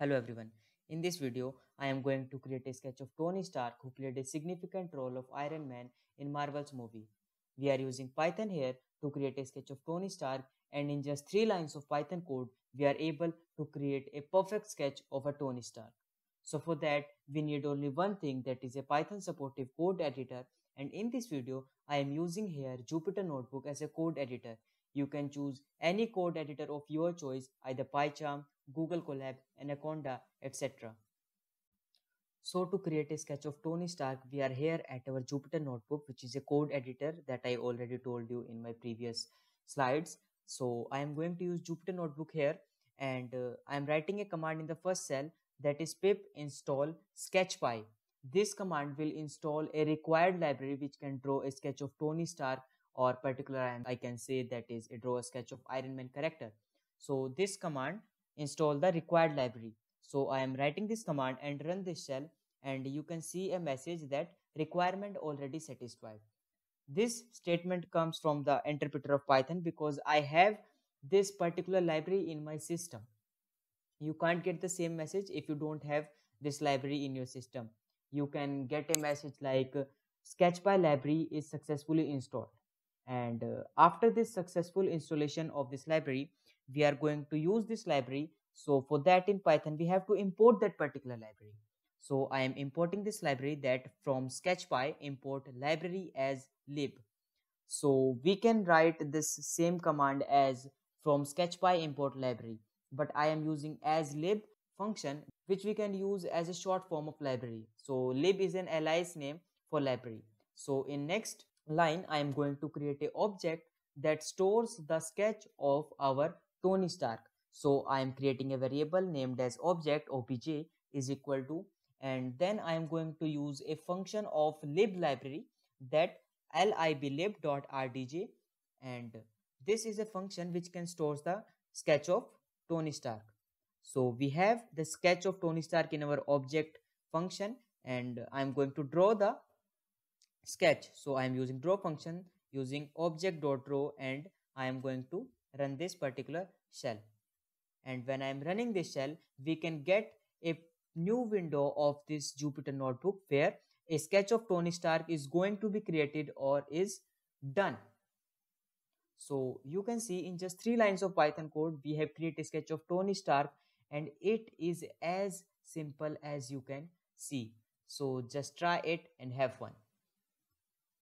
Hello everyone. In this video, I am going to create a sketch of Tony Stark who played a significant role of Iron Man in Marvel's movie. We are using Python here to create a sketch of Tony Stark and in just 3 lines of Python code, we are able to create a perfect sketch of a Tony Stark. So for that, we need only one thing that is a Python supportive code editor and in this video, I am using here Jupyter Notebook as a code editor you can choose any code editor of your choice, either PyCharm, Google Colab, Anaconda, etc. So to create a sketch of Tony Stark, we are here at our Jupyter notebook, which is a code editor that I already told you in my previous slides. So I am going to use Jupyter notebook here and uh, I am writing a command in the first cell that is pip install sketchpy. This command will install a required library which can draw a sketch of Tony Stark or particular I can say that is a draw a sketch of Iron Man character. So this command install the required library. So I am writing this command and run this shell and you can see a message that requirement already satisfied. This statement comes from the interpreter of Python because I have this particular library in my system. You can't get the same message if you don't have this library in your system. You can get a message like sketch by library is successfully installed and uh, after this successful installation of this library we are going to use this library so for that in python we have to import that particular library so i am importing this library that from sketchpy import library as lib so we can write this same command as from sketchpy import library but i am using as lib function which we can use as a short form of library so lib is an alias name for library so in next line I am going to create a object that stores the sketch of our Tony Stark. So I am creating a variable named as object obj is equal to and then I am going to use a function of lib library that liblib.rdj and this is a function which can store the sketch of Tony Stark. So we have the sketch of Tony Stark in our object function and I'm going to draw the sketch so i am using draw function using object dot draw and i am going to run this particular shell and when i am running this shell we can get a new window of this jupyter notebook where a sketch of tony stark is going to be created or is done so you can see in just three lines of Python code, we have created a sketch of Tony Stark and it is as simple as you can see. So just try it and have fun.